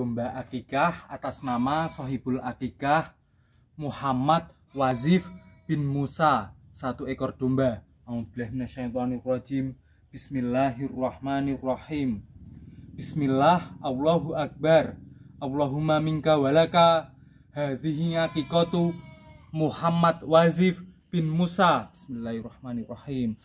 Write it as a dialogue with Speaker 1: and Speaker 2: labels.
Speaker 1: domba akikah atas nama Sohibul Akikah Muhammad Wazif bin Musa satu ekor domba Bismillahirrahmanirrahim Bismillahirrahmanirrahim Bismillah Allahu Akbar Allahumma minka walaka Hadihi akikotu Muhammad Wazif bin Musa Bismillahirrahmanirrahim